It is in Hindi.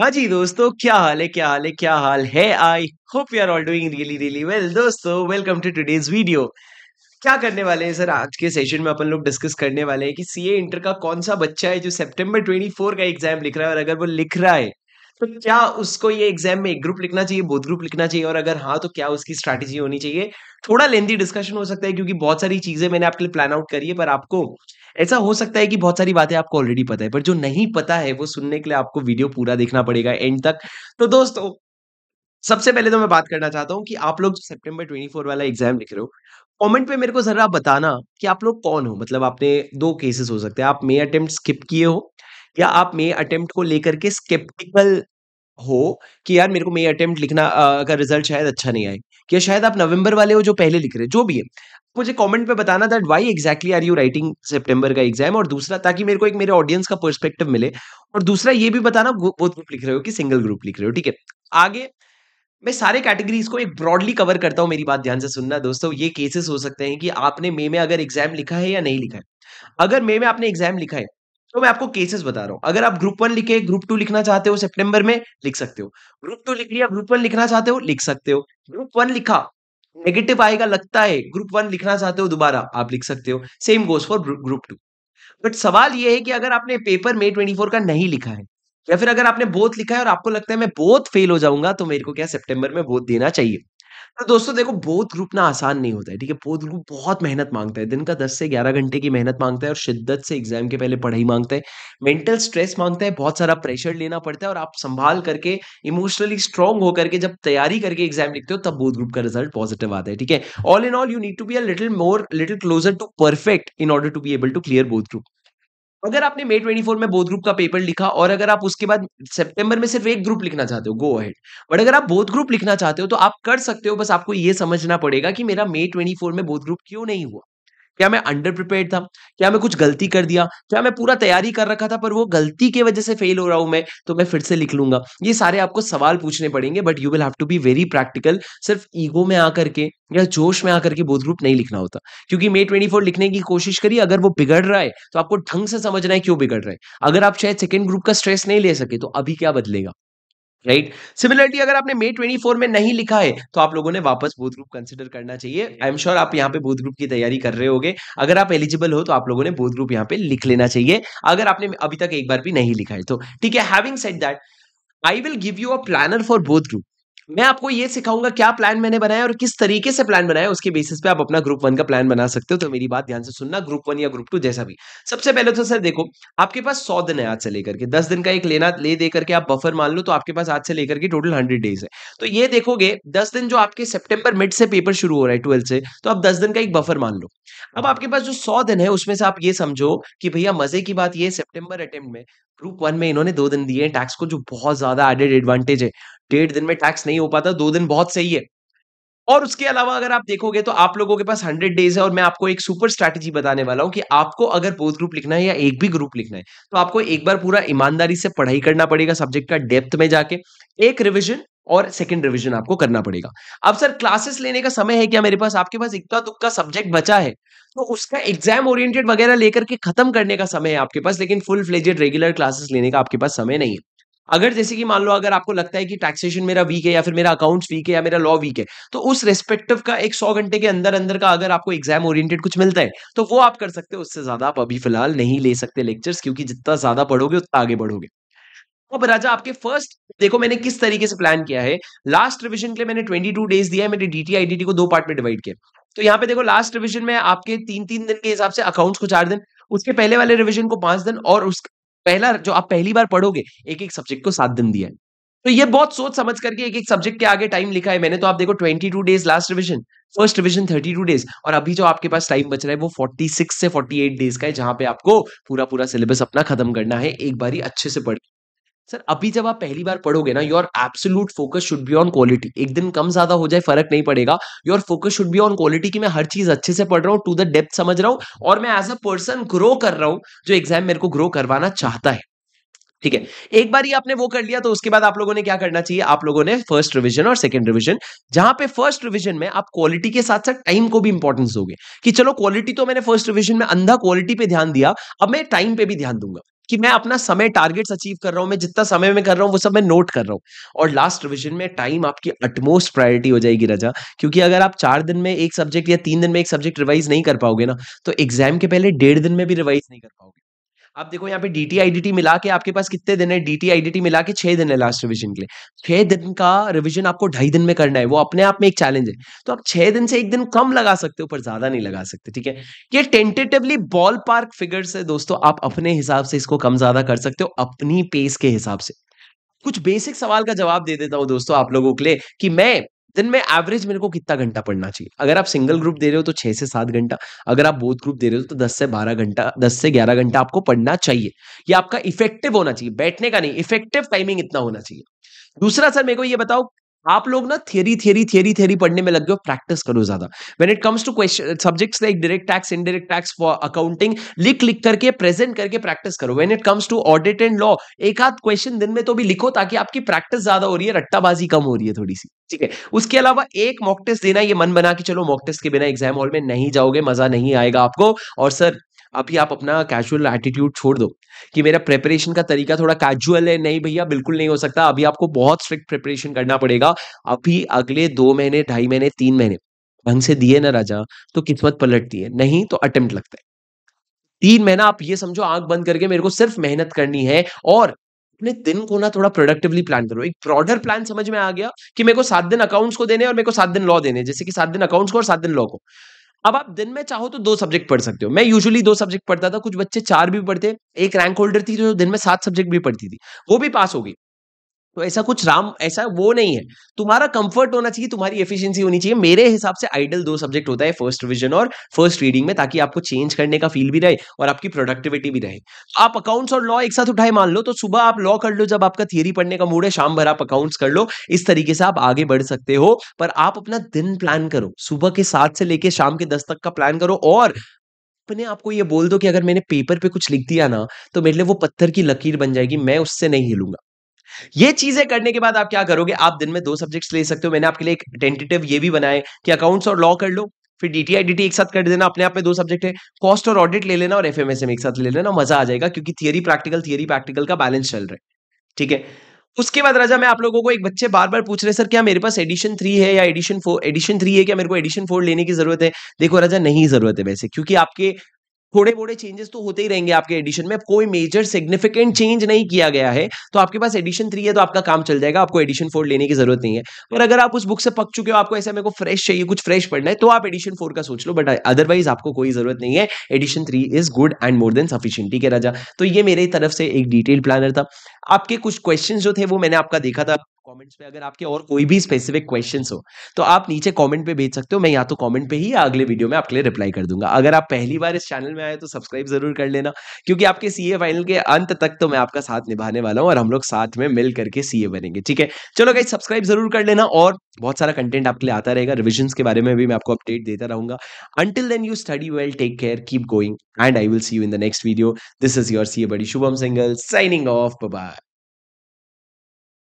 हाँ जी दोस्तों क्या हाल है क्या हाल है क्या हाल है I hope you are all doing really really well दोस्तों वेलकम टू टुडेज वीडियो क्या करने वाले हैं सर आज के सेशन में अपन लोग डिस्कस करने वाले हैं कि सीए इंटर का कौन सा बच्चा है जो सितंबर 24 का एग्जाम लिख रहा है और अगर वो लिख रहा है तो क्या उसको ये एग्जाम में एक ग्रुप लिखना चाहिए बोध ग्रुप लिखना चाहिए और अगर हाँ तो क्या उसकी स्ट्रैटेजी होनी चाहिए थोड़ा लेंदी डिस्कशन हो सकता है क्योंकि बहुत सारी चीजें मैंने आपके लिए प्लान आउट करी है पर आपको ऐसा हो सकता है कि बहुत सारी बातें आपको ऑलरेडी पता है पर जो नहीं पता है वो सुनने के लिए आपको वीडियो पूरा देखना पड़ेगा एंड तक तो दोस्तों सबसे पहले तो मैं बात करना चाहता हूँ कि आप लोग ट्वेंटी फोर वाला एग्जाम लिख रहे हो कमेंट पे मेरे को जरा बताना कि आप लोग कौन हो मतलब आपने दो केसेस हो सकते हैं आप मे अटेम्प्ट स्किप किए हो या आप मे अटेम्प्ट को लेकर के स्केप्टिकल हो कि यार मेरे को मेरे अटेम्प्ट लिखना अगर रिजल्ट शायद अच्छा नहीं आए कि शायद आप नवंबर वाले हो जो पहले लिख रहे हैं जो भी है मुझे कमेंट में बताना that why exactly are you writing सितंबर का एग्जाम और दूसरा ताकि मेरे को एक मेरे ऑडियंस का पर्सपेक्टिव मिले और दूसरा ये भी बताना वो ग्रुप लिख रहे हो कि सिंगल ग्रुप लिख रहे हो ठीक है आगे मैं सारे कैटेगरीज को एक ब्रॉडली कवर करता हूँ मेरी बात ध्यान से सुनना दोस्तों ये केसेस हो सकते हैं कि आपने मे में अगर एग्जाम लिखा है या नहीं लिखा है अगर मे में आपने एग्जाम लिखा है तो मैं आपको केसेस बता रहा हूँ अगर आप ग्रुप वन लिखे ग्रुप टू लिखना चाहते हो सितंबर में लिख सकते हो ग्रुप टू लिख लिया ग्रुप वन लिखना चाहते हो लिख सकते हो ग्रुप वन लिखा नेगेटिव आएगा लगता है ग्रुप वन लिखना चाहते हो दोबारा आप लिख सकते हो same goes for group two but सवाल यह है कि अगर आपने पेपर मे ट्वेंटी फोर का नहीं लिखा है या फिर अगर आपने बोथ लिखा है और आपको लगता है मैं बोथ फेल हो जाऊंगा तो मेरे को क्या सितंबर में बोथ देना चाहिए तो दोस्तों देखो बोध ग्रुप ना आसान नहीं होता है ठीक है बोध ग्रुप बहुत मेहनत मांगता है दिन का दस से ग्यारह घंटे की मेहनत मांगता है और शिद्दत से एग्जाम के पहले पढ़ाई मांगता है मेंटल स्ट्रेस मांगता है बहुत सारा प्रेशर लेना पड़ता है और आप संभाल करके इमोशनली स्ट्रांग होकर के जब तैयारी करके एग्जाम लिखते हो तब बोध ग्रुप का रिजल्ट पॉजिटिव आता है ठीक है all in all you need to be a little more little closer to perfect in order to be able to clear both group अगर आपने मे ट्वेंटी फोर में बोध ग्रुप का पेपर लिखा और अगर आप उसके बाद सितंबर में सिर्फ एक ग्रुप लिखना चाहते हो गो अहेड बट अगर आप बोध ग्रुप लिखना चाहते हो तो आप कर सकते हो बस आपको ये समझना पड़ेगा कि मेरा मे ट्वेंटी फोर में बोध ग्रुप क्यों नहीं हुआ क्या मैं अंडर प्रिपेयर था क्या मैं कुछ गलती कर दिया क्या मैं पूरा तैयारी कर रखा था पर वो गलती की वजह से फेल हो रहा हूं मैं तो मैं फिर से लिख लूंगा ये सारे आपको सवाल पूछने पड़ेंगे but you will have to be very practical सिर्फ ईगो में आकर के या जोश में आकर के बोध ग्रुप नहीं लिखना होता क्योंकि मे ट्वेंटी फोर लिखने की कोशिश करिए अगर वो बिगड़ रहा है तो आपको ढंग से समझना है क्यों बिगड़ रहा है अगर आप शायद सेकेंड ग्रुप का स्ट्रेस नहीं ले सके तो अभी क्या बदलेगा राइट right? सिमिलरली अगर आपने मे 24 में नहीं लिखा है तो आप लोगों ने वापस बूथ ग्रुप कंसिडर करना चाहिए आई एम श्योर आप यहाँ पे बूथ ग्रुप की तैयारी कर रहे होगे अगर आप एलिजिबल हो तो आप लोगों ने बूथ ग्रुप यहाँ पे लिख लेना चाहिए अगर आपने अभी तक एक बार भी नहीं लिखा है तो ठीक है having set that I will give you a planner for both group मैं आपको ये सिखाऊंगा क्या प्लान मैंने बनाया और किस तरीके से प्लान बनाया उसके बेसिस पे आप अपना ग्रुप वन का प्लान बना सकते हो तो मेरी बात ध्यान से सुनना ग्रुप वन या ग्रुप टू जैसा भी सबसे पहले तो सर देखो आपके पास सौ दिन है आज से लेकर के दस दिन का एक लेना ले दे करके आप बफर मान लो तो आपके पास आज से लेकर के टोटल हंड्रेड डेज है तो ये देखोगे दस दिन जो आपके सेप्टेम्बर मिड से पेपर शुरू हो रहा है ट्वेल्थ से तो आप दस दिन का एक बफर मान लो अब आपके पास जो सौ दिन है उसमें से आप ये समझो कि भैया मजे की बात ये सेप्टेम्बर अटेम्प्ट में ग्रुप वन में इन्होंने दो दिन दिए टैक्स को जो बहुत ज्यादा एडेड एडवांटेज है डेढ़ दिन में टैक्स नहीं हो पाता दो दिन बहुत सही है और उसके अलावा अगर आप देखोगे तो आप लोगों के पास हंड्रेड डेज है और मैं आपको एक सुपर स्ट्रैटेजी बताने वाला हूं कि आपको अगर बोथ ग्रुप लिखना है या एक भी ग्रुप लिखना है तो आपको एक बार पूरा ईमानदारी से पढ़ाई करना पड़ेगा सब्जेक्ट का डेप्थ में जाके एक रिविजन और सेकंड रिविजन आपको करना पड़ेगा अब सर क्लासेस लेने का समय है क्या मेरे पास आपके पास इक्का दुक्का सब्जेक्ट बचा है तो उसका एग्जाम ओरिएंटेड वगैरह लेकर के खत्म करने का समय है आपके पास लेकिन फुल फ्लेजेड रेगुलर क्लासेस लेने का आपके पास समय नहीं है अगर जैसे कि मान लो अगर आपको लगता है कि टैक्सेशन मेरा वीक है या फिर मेरा अकाउंट्स वीक है या मेरा लॉ वीक है तो उस रेस्पेक्टिव का एक सौ घंटे के अंदर अंदर का अगर आपको एग्जाम ओरिएंटेड कुछ मिलता है तो वो आप कर सकते हो उससे ज्यादा आप अभी फिलहाल नहीं ले सकते लेक्चर्स क्योंकि जितना ज्यादा पढ़ोगे उतना आगे बढ़ोगे अब राजा आपके फर्स्ट देखो मैंने किस तरीके से प्लान किया है लास्ट रिविजन के लिए मैंने ट्वेंटी डेज दिया है मैंने डीटी आईडीटी को दो पार्ट में डिवाइड किया तो यहाँ पे देखो लास्ट रिविजन में आपके तीन तीन दिन के हिसाब से अकाउंट्स को चार दिन उसके पहले वाले रिविजन को पांच दिन और उस पहला जो आप पहली बार पढ़ोगे एक एक सब्जेक्ट को सात दिन दिया है तो ये बहुत सोच समझ करके एक एक सब्जेक्ट के आगे टाइम लिखा है मैंने तो आप देखो twenty two days last revision first revision two days और अभी जो आपके पास टाइम बच रहा है वो फोर्टी सिक्स से फोर्टी एट डेज का है जहां पे आपको पूरा पूरा सिलेबस अपना खत्म करना है एक ही अच्छे से पढ़ सर अभी जब आप पहली बार पढ़ोगे ना your absolute focus should be on quality एक दिन कम ज्यादा हो जाए फर्क नहीं पड़ेगा your focus should be on quality कि मैं हर चीज अच्छे से पढ़ रहा हूँ टू द डेप्थ समझ रहा हूँ और मैं एज अ पर्सन ग्रो कर रहा हूँ जो एग्जाम मेरे को ग्रो करवाना चाहता है ठीक है एक बार ही आपने वो कर लिया तो उसके बाद आप लोगों ने क्या करना चाहिए आप लोगों ने फर्स्ट रिवीजन और सेकंड रिवीजन जहां पे फर्स्ट रिवीजन में आप क्वालिटी के साथ साथ टाइम को भी इंपॉर्टेंस दोगे कि चलो क्वालिटी तो मैंने फर्स्ट रिवीजन में अंधा क्वालिटी पे ध्यान दिया अब मैं टाइम पे भी ध्यान दूंगा कि मैं अपना समय टारगेट्स अचीव कर रहा हूं मैं जितना समय में कर रहा हूँ वो सब मैं नोट कर रहा हूँ और लास्ट रिविजन में टाइम आपकी अटमोस्ट प्रायोरिटी हो जाएगी रजा क्योंकि अगर आप चार दिन में एक सब्जेक्ट या तीन दिन में एक सब्जेक्ट रिवाइज नहीं कर पाओगे ना तो एग्जाम के पहले डेढ़ दिन में भी रिवाइज नहीं कर पाओगे अब देखो यहाँ पे D T I D T मिला के आपके पास कितने दिन है D T I D T मिला के छह दिन है लास्ट रिविजन के लिए छह दिन का रिविजन आपको ढाई दिन में करना है वो अपने आप में एक चैलेंज है तो आप छह दिन से एक दिन कम लगा सकते हो पर ज्यादा नहीं लगा सकते ठीक है ये टेंटेटिवली बॉल पार्क फिगर्स है दोस्तों आप अपने हिसाब से इसको कम ज्यादा कर सकते हो अपनी पेस के हिसाब से कुछ बेसिक सवाल का जवाब दे देता हूं दोस्तों आप लोगों के लिए कि मैं दिन में एवरेज मेरे को कितना घंटा पढ़ना चाहिए अगर आप सिंगल ग्रुप दे रहे हो तो छह से सात घंटा अगर आप बोथ ग्रुप दे रहे हो तो दस से बारह घंटा दस से ग्यारह घंटा आपको पढ़ना चाहिए ये आपका इफेक्टिव होना चाहिए बैठने का नहीं इफेक्टिव टाइमिंग इतना होना चाहिए दूसरा सर मेरे को ये बताओ आप लोग ना थियरी थियरी थियरी थियरी पढ़ने में लग गए प्रैक्टिस करो ज्यादा when it comes to question subjects like direct tax indirect tax for accounting लिख लिख करके प्रेजेंट करके प्रैक्टिस करो when it comes to audit and law एक आध क्वेश्चन दिन में तो भी लिखो ताकि आपकी प्रैक्टिस ज्यादा हो रही है रट्टाबाजी कम हो रही है थोड़ी सी ठीक है उसके अलावा एक मॉक टेस्ट देना ये मन बना कि चलो मॉक टेस्ट के बिना एग्जाम हॉल में नहीं जाओगे मजा नहीं आएगा आपको और सर अभी आप अपना कैजुअल एटीट्यूड छोड़ दो कि मेरा प्रेपरेशन का तरीका थोड़ा कैजुअल है नहीं भैया बिल्कुल नहीं हो सकता अभी आपको बहुत स्ट्रिक्ट प्रिपरेशन करना पड़ेगा अभी अगले दो महीने ढाई महीने तीन महीने ढंग से दिए ना राजा तो किस्मत पलटती है नहीं तो अटेम्प्ट लगता है तीन महीना आप ये समझो आंख बंद करके मेरे को सिर्फ मेहनत करनी है और अपने दिन को ना थोड़ा प्रोडक्टिवली प्लान करो एक ब्रॉडर प्लान समझ में आ गया कि मेरे को सात दिन अकाउंट्स को देने और मेरे को सात दिन लॉ देने जैसे कि सात दिन अकाउंट्स को और सात दिन लॉ को अब आप दिन में चाहो तो दो सब्जेक्ट पढ़ सकते हो मैं यूजुअली दो सब्जेक्ट पढ़ता था कुछ बच्चे चार भी पढ़ते एक रैंक होल्डर थी जो तो दिन में सात सब्जेक्ट भी पढ़ती थी वो भी पास हो गई तो ऐसा कुछ राम ऐसा वो नहीं है तुम्हारा कंफर्ट होना चाहिए तुम्हारी एफिशिएंसी होनी चाहिए मेरे हिसाब से आइडल दो सब्जेक्ट होता है फर्स्ट रिविजन और फर्स्ट रीडिंग में ताकि आपको चेंज करने का फील भी रहे और आपकी प्रोडक्टिविटी भी रहे तो आप अकाउंट्स और लॉ एक साथ उठाए मान लो तो सुबह आप लॉ कर लो जब आपका थियरी पढ़ने का मूड है शाम भर आप अकाउंट्स कर लो इस तरीके से आप आगे बढ़ सकते हो पर आप अपना दिन प्लान करो सुबह के सात से लेकर शाम के दस तक का प्लान करो और अपने आपको ये बोल दो कि अगर मैंने पेपर पे कुछ लिख दिया ना तो मेरे लिए वो पत्थर की लकीर बन जाएगी मैं उससे नहीं हिलूंगा ये चीजें करने के बाद आप क्या करोगे आप दिन में दो सब्जेक्ट्स ले सकते हो मैंने आपके लिए एक टेंटेटिव ये भी बनाए कि अकाउंट्स और लॉ कर लो फिर डीटीआई डीटी एक साथ कर देना अपने आप में दो सब्जेक्ट है कॉस्ट और ऑडिट ले लेना और एफ एक साथ ले लेना मजा आ जाएगा क्योंकि थियरी प्रैक्टिकल थियरी प्रैक्टिकल का बैलेंस चल रहा है ठीक है उसके बाद राजा मैं आप लोगों को एक बच्चे बार बार पूछ रहे सर क्या मेरे पास एडिशन थ्री है या एडिशन फोर एडिशन थ्री है क्या मेरे को एडिशन फोर लेने की जरूरत है देखो राजा नहीं जरूरत है वैसे क्योंकि आपके थोड़े बोड़े चेंजेस तो होते ही रहेंगे आपके एडिशन में कोई मेजर सिग्निफिकेंट चेंज नहीं किया गया है तो आपके पास एडिशन थ्री है तो आपका काम चल जाएगा आपको एडिशन फोर लेने की जरूरत नहीं है पर अगर आप उस बुक से पक चुके हो आपको ऐसा मेरे को फ्रेश चाहिए कुछ फ्रेश पढ़ना है तो आप एडिशन फोर का सोच लो बट अदरवाइज आपको कोई जरूरत नहीं है edition three is good and more than sufficient ठीक है राजा तो ये मेरी तरफ से एक डिटेल प्लानर था आपके कुछ क्वेश्चन जो थे वो मैंने आपका देखा था कमेंट्स पे अगर आपके और कोई भी स्पेसिफिक क्वेश्चंस हो तो आप नीचे कमेंट पे भेज सकते हो मैं या तो कमेंट पे ही या अगले वीडियो में आपके लिए रिप्लाई कर दूंगा अगर आप पहली बार इस चैनल में आए तो सब्सक्राइब जरूर कर लेना क्योंकि आपके सीए फाइनल के अंत तक तो मैं आपका साथ निभाने वाला हूँ और हम लोग साथ में मिल करके सीए बनेंगे ठीक है चलो गाइज सब्सक्राइब जरूर कर लेना और बहुत सारा कंटेंट आपके लिए आता रहेगा रिविजन के बारे में भी मैं आपको अपडेट देता रहूंगा until then you study well take care keep going and I will see you in the next video this is your CA buddy Shubham Singhal signing off bye